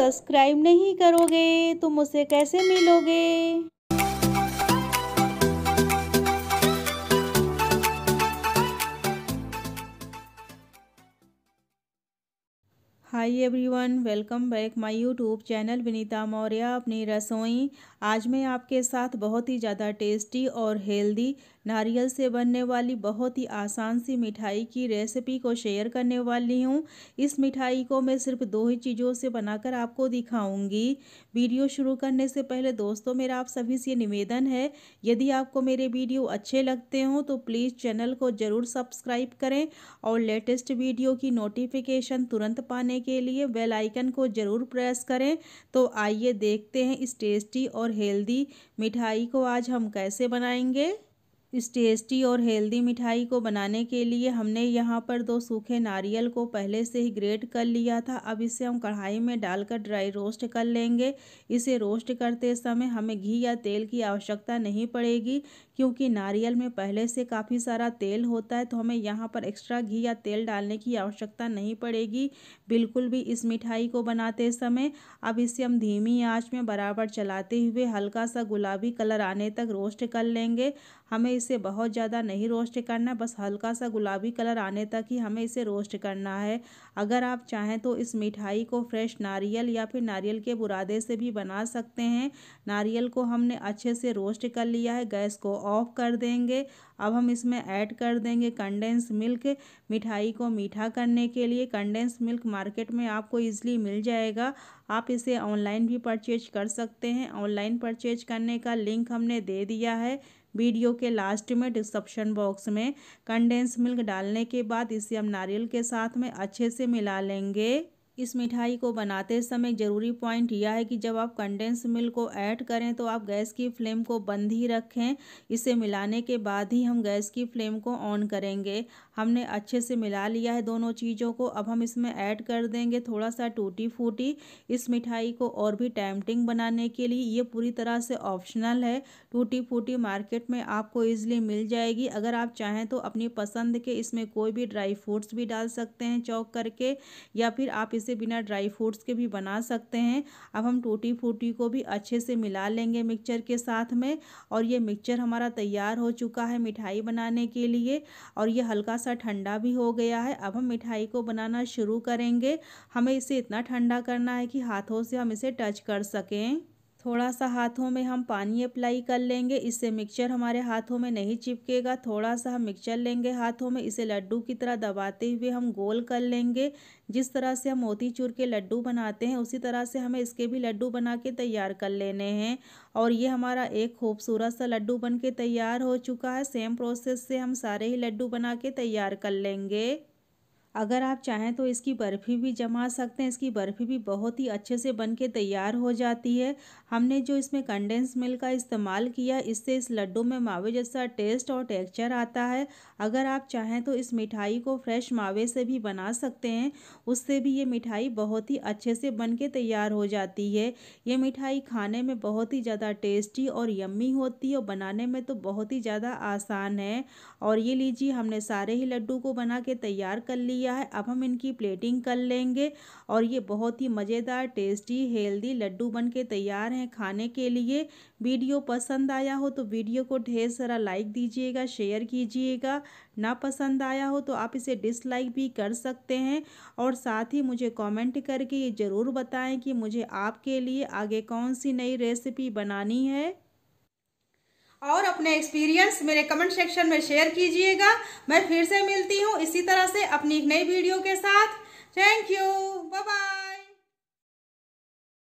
subscribe नहीं करोगे तो मुझसे कैसे मिलोगे hi everyone welcome back my YouTube channel Vinita Maurya अपनी रसोई आज मैं आपके साथ बहुत ही ज़्यादा टेस्टी और हेल्दी नारियल से बनने वाली बहुत ही आसान सी मिठाई की रेसिपी को शेयर करने वाली हूँ इस मिठाई को मैं सिर्फ दो ही चीज़ों से बनाकर आपको दिखाऊंगी वीडियो शुरू करने से पहले दोस्तों मेरा आप सभी से निवेदन है यदि आपको मेरे वीडियो अच्छे लगते हों तो प्लीज़ चैनल को ज़रूर सब्सक्राइब करें और लेटेस्ट वीडियो की नोटिफिकेशन तुरंत पाने के लिए बेलाइकन को ज़रूर प्रेस करें तो आइए देखते हैं इस टेस्टी और हेल्दी मिठाई को आज हम कैसे बनाएंगे इस टेस्टी और हेल्दी मिठाई को बनाने के लिए हमने यहाँ पर दो सूखे नारियल को पहले से ही ग्रेट कर लिया था अब इसे हम कढ़ाई में डालकर ड्राई रोस्ट कर लेंगे इसे रोस्ट करते समय हमें घी या तेल की आवश्यकता नहीं पड़ेगी क्योंकि नारियल में पहले से काफ़ी सारा तेल होता है तो हमें यहाँ पर एक्स्ट्रा घी या तेल डालने की आवश्यकता नहीं पड़ेगी बिल्कुल भी इस मिठाई को बनाते समय अब इसे हम धीमी आँच में बराबर चलाते हुए हल्का सा गुलाबी कलर आने तक रोस्ट कर लेंगे हमें इसे बहुत ज़्यादा नहीं रोस्ट करना बस हल्का सा गुलाबी कलर आने तक ही हमें इसे रोस्ट करना है अगर आप चाहें तो इस मिठाई को फ्रेश नारियल या फिर नारियल के बुरादे से भी बना सकते हैं नारियल को हमने अच्छे से रोस्ट कर लिया है गैस को ऑफ कर देंगे अब हम इसमें ऐड कर देंगे कंडेंस मिल्क मिठाई को मीठा करने के लिए कंडेंस मिल्क मार्केट में आपको ईजिली मिल जाएगा आप इसे ऑनलाइन भी परचेज कर सकते हैं ऑनलाइन परचेज करने का लिंक हमने दे दिया है वीडियो के लास्ट में डिस्क्रिप्शन बॉक्स में कंडेंस मिल्क डालने के बाद इसे हम नारियल के साथ में अच्छे से मिला लेंगे इस मिठाई को बनाते समय ज़रूरी पॉइंट यह है कि जब आप कंडेंस मिल्क को ऐड करें तो आप गैस की फ्लेम को बंद ही रखें इसे मिलाने के बाद ही हम गैस की फ्लेम को ऑन करेंगे हमने अच्छे से मिला लिया है दोनों चीज़ों को अब हम इसमें ऐड कर देंगे थोड़ा सा टूटी फूटी इस मिठाई को और भी टैमटिंग बनाने के लिए ये पूरी तरह से ऑप्शनल है टूटी फूटी मार्केट में आपको ईजिली मिल जाएगी अगर आप चाहें तो अपनी पसंद के इसमें कोई भी ड्राई फ्रूट्स भी डाल सकते हैं चौक करके या फिर आप इसे बिना ड्राई फ्रूट्स के भी बना सकते हैं अब हम टूटी फूटी को भी अच्छे से मिला लेंगे मिक्सचर के साथ में और ये मिक्सचर हमारा तैयार हो चुका है मिठाई बनाने के लिए और ये हल्का सा ठंडा भी हो गया है अब हम मिठाई को बनाना शुरू करेंगे हमें इसे इतना ठंडा करना है कि हाथों से हम इसे टच कर सकें थोड़ा सा हाथों में हम पानी अप्लाई कर लेंगे इससे मिक्सचर हमारे हाथों में नहीं चिपकेगा थोड़ा सा हम मिक्सचर लेंगे हाथों में इसे लड्डू की तरह दबाते हुए हम गोल कर लेंगे जिस तरह से हम मोती चूर के लड्डू बनाते हैं उसी तरह से हमें इसके भी लड्डू बना के तैयार कर लेने हैं और ये हमारा एक खूबसूरत सा लड्डू बन के तैयार हो चुका है सेम प्रोसेस से हम सारे ही लड्डू बना के तैयार कर लेंगे अगर आप चाहें तो इसकी बर्फ़ी भी जमा सकते हैं इसकी बर्फ़ी भी बहुत ही अच्छे से बन के तैयार हो जाती है हमने जो इसमें कंडेंस मिल्क का इस्तेमाल किया इससे इस लड्डू में मावे जैसा टेस्ट और टेक्सचर आता है अगर आप चाहें तो इस मिठाई को फ्रेश मावे से भी बना सकते हैं उससे भी ये मिठाई बहुत ही अच्छे से बन के तैयार हो जाती है ये मिठाई खाने में बहुत ही ज़्यादा टेस्टी और यम्मी होती है और बनाने में तो बहुत ही ज़्यादा आसान है और ये लीजिए हमने सारे ही लड्डू को बना के तैयार कर ली लिया है अब हम इनकी प्लेटिंग कर लेंगे और ये बहुत ही मज़ेदार टेस्टी हेल्दी लड्डू बन के तैयार हैं खाने के लिए वीडियो पसंद आया हो तो वीडियो को ढेर सारा लाइक दीजिएगा शेयर कीजिएगा ना पसंद आया हो तो आप इसे डिसलाइक भी कर सकते हैं और साथ ही मुझे कमेंट करके ये ज़रूर बताएं कि मुझे आपके लिए आगे कौन सी नई रेसिपी बनानी है और अपने एक्सपीरियंस मेरे कमेंट सेक्शन में शेयर कीजिएगा मैं फिर से मिलती हूँ इसी तरह से अपनी एक नई वीडियो के साथ थैंक यू बाय